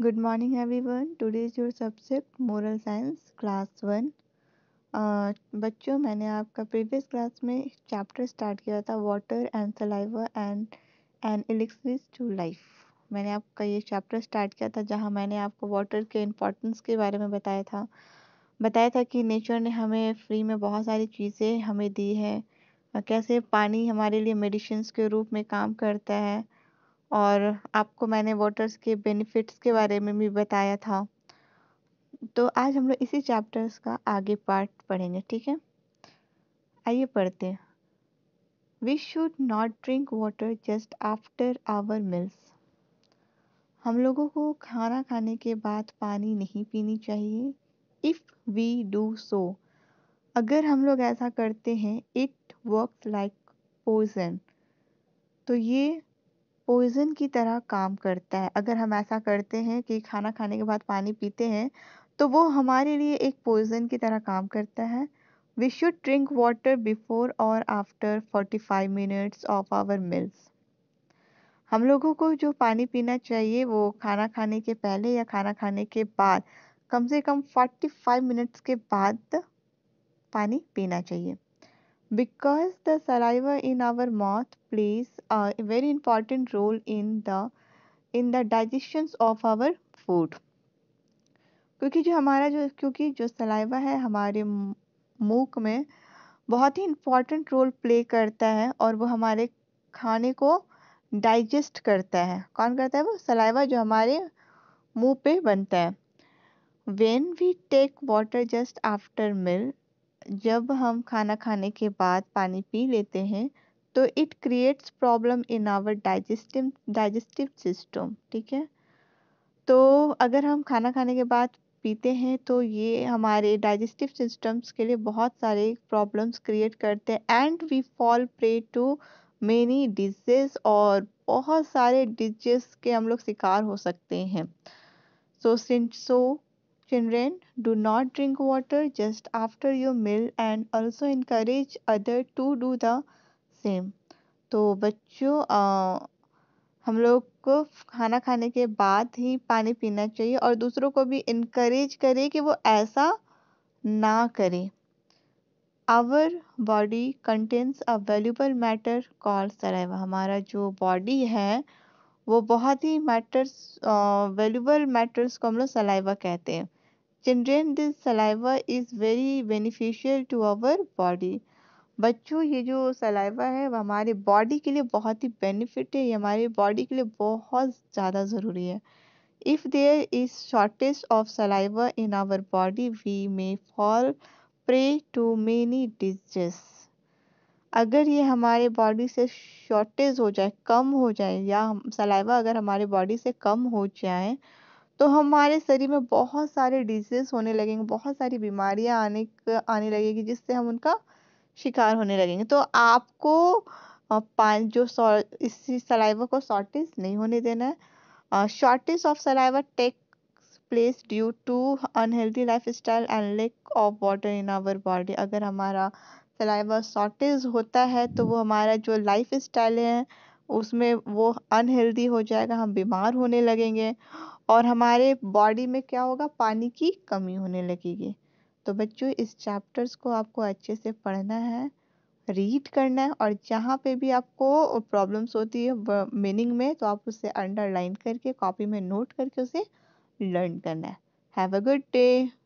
good morning every one today is your subject moral science class one बच्चों मैंने आपका previous class में chapter start किया था water and saliva and and electrics to life मैंने आपका ये चैप्टर स्टार्ट किया था जहाँ मैंने आपको वाटर के इम्पोर्टेंस के बारे में बताया था बताया था कि नेचर ने हमें फ्री में बहुत सारी चीज़ें हमें दी है कैसे पानी हमारे लिए मेडिसिन के रूप में काम करता है और आपको मैंने वोटर्स के बेनिफिट्स के बारे में भी बताया था तो आज हम लोग इसी चैप्टर्स का आगे पार्ट पढ़ेंगे ठीक है आइए पढ़ते हैं we should not drink water just after our meals हम लोगों को खाना खाने के बाद पानी नहीं पीनी चाहिए इफ़ वी डू सो अगर हम लोग ऐसा करते हैं इट वर्क लाइक पोजन तो ये पॉइज़न की तरह काम करता है अगर हम ऐसा करते हैं कि खाना खाने के बाद पानी पीते हैं तो वो हमारे लिए एक पॉइज़न की तरह काम करता है we should drink water before और after 45 minutes of our meals हम लोगों को जो पानी पीना चाहिए वो खाना खाने के पहले या खाना खाने के बाद कम से कम 45 मिनट्स के बाद पानी पीना चाहिए because the saliva in our mouth plays a very important role in the in the digestion of our food क्योंकि जो हमारा जो क्योंकि जो सलाइवा है हमारे मुख में बहुत ही इम्पॉर्टेंट रोल प्ले करता है और वो हमारे खाने को डाइजेस्ट करता है कौन करता है वो सलाइवा जो हमारे मुंह पे बनता है when we take water just after meal जब हम खाना खाने के बाद पानी पी लेते हैं तो it creates problem in our digestive digestive system ठीक है तो अगर हम खाना खाने के बाद पीते हैं तो ये हमारे डाइजेस्टिव सिस्टम्स के लिए बहुत सारे प्रॉब्लम्स क्रिएट करते हैं and we fall prey to many disease और बहुत सारे डिजीज के हम लोग शिकार हो सकते हैं so since so Children, do not drink water just after your meal and also encourage other to do the same तो बच्चों हम लोग को खाना खाने के बाद ही पानी पीना चाहिए और दूसरों को भी इनकरेज करें कि वो ऐसा ना करें our body contains a valuable matter call saliva हमारा जो बॉडी है वो बहुत ही मैटर्स वैल्यूबल मैटर्स को हम लोग सलाइवा कहते हैं children this saliva is very beneficial to our body बच्चों ये जो सलाइवा है वो हमारे बॉडी के लिए बहुत ही बेनिफिट है ये हमारे बॉडी के लिए बहुत ज़्यादा ज़रूरी है if there is shortage of saliva in our body we may fall prey to many disease अगर ये हमारे बॉडी से शॉर्टेज हो जाए कम हो जाए या सलाइवा अगर हमारे बॉडी से कम हो जाए तो हमारे शरीर में बहुत सारे डिजीज होने लगेंगे बहुत सारी बीमारियां आने आने लगेगी जिससे हम उनका शिकार होने लगेंगे तो आपको पान जो इसी सलाइवा को शॉर्टेज नहीं होने देना है shortage of saliva take place due to unhealthy lifestyle and lack of water in our body अगर हमारा सलाइवा शॉर्टेज होता है तो वो हमारा जो लाइफ स्टाइल है उसमें वो अनहेल्दी हो जाएगा हम बीमार होने लगेंगे और हमारे बॉडी में क्या होगा पानी की कमी होने लगेगी तो बच्चों इस चैप्टर्स को आपको अच्छे से पढ़ना है रीड करना है और जहाँ पे भी आपको प्रॉब्लम्स होती है मीनिंग में तो आप उसे अंडरलाइन करके कॉपी में नोट करके उसे लर्न करना है हैव अ गुड डे